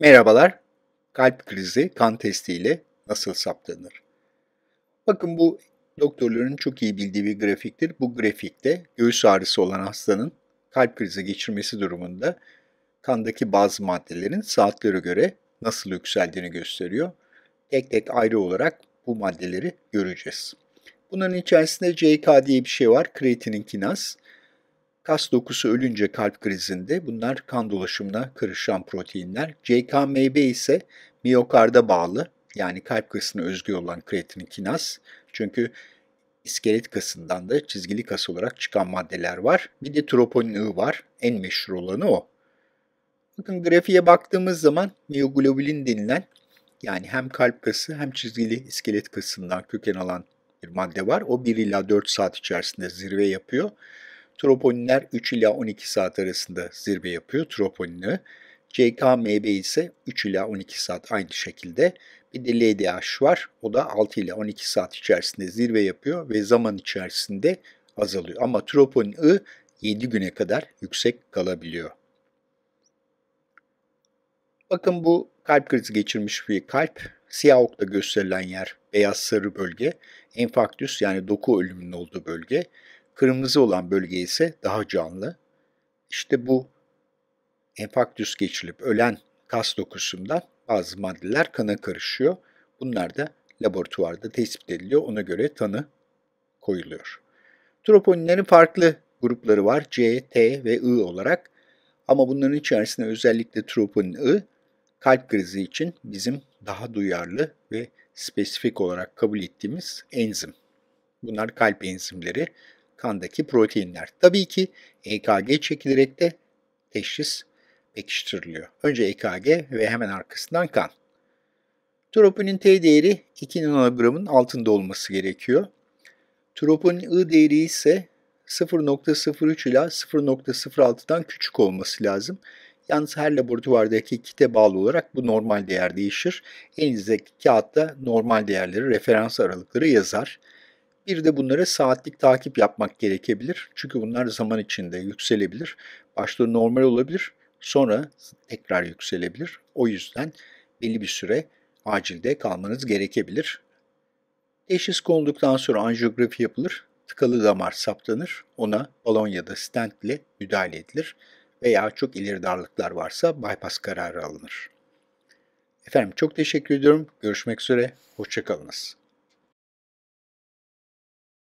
Merhabalar, kalp krizi kan testiyle nasıl saptanır? Bakın bu doktorların çok iyi bildiği bir grafiktir. Bu grafikte göğüs ağrısı olan hastanın kalp krizi geçirmesi durumunda kandaki bazı maddelerin saatlere göre nasıl yükseldiğini gösteriyor. Tek tek ayrı olarak bu maddeleri göreceğiz. Bunların içerisinde CK diye bir şey var, kreatinin kinaz. Kas dokusu ölünce kalp krizinde bunlar kan dolaşımına karışan proteinler. CKMB ise miyokarda bağlı yani kalp kasına özgü olan kreatin kinaz. Çünkü iskelet kasından da çizgili kas olarak çıkan maddeler var. Bir de troponin I var. En meşhur olanı o. Bakın grafiğe baktığımız zaman miyoglobulin denilen yani hem kalp kası hem çizgili iskelet kasından köken alan bir madde var. O 1 ila 4 saat içerisinde zirve yapıyor. Troponinler 3 ila 12 saat arasında zirve yapıyor troponini. CKMB ise 3 ila 12 saat aynı şekilde. Bir de LDH var. O da 6 ila 12 saat içerisinde zirve yapıyor ve zaman içerisinde azalıyor. Ama troponin I 7 güne kadar yüksek kalabiliyor. Bakın bu kalp krizi geçirmiş bir kalp. Siyah okta gösterilen yer beyaz sarı bölge. Enfarktüs yani doku ölümünün olduğu bölge. Kırmızı olan bölge ise daha canlı. İşte bu enfarktüs geçirip ölen kas dokusundan bazı maddeler kana karışıyor. Bunlar da laboratuvarda tespit ediliyor. Ona göre tanı koyuluyor. Troponinlerin farklı grupları var. C, T ve I olarak. Ama bunların içerisinde özellikle troponin I kalp krizi için bizim daha duyarlı ve spesifik olarak kabul ettiğimiz enzim. Bunlar kalp enzimleri kandaki proteinler. Tabii ki EKG çekilerek de teşhis pekiştiriliyor. Önce EKG ve hemen arkasından kan. Troponin T değeri 2 nanogramın altında olması gerekiyor. Troponin I değeri ise 0.03 ile 0.06'dan küçük olması lazım. Yalnız her laboratuvardaki kite bağlı olarak bu normal değer değişir. Elinizdeki kağıtta normal değerleri, referans aralıkları yazar. Bir de bunlara saatlik takip yapmak gerekebilir. Çünkü bunlar zaman içinde yükselebilir. Başta normal olabilir, sonra tekrar yükselebilir. O yüzden belli bir süre acilde kalmanız gerekebilir. Teşhis konulduktan sonra anjiyografi yapılır. Tıkalı damar saptanır. Ona balon ya da stentle müdahale edilir. Veya çok ileri darlıklar varsa bypass kararı alınır. Efendim çok teşekkür ediyorum. Görüşmek üzere. Hoşçakalınız.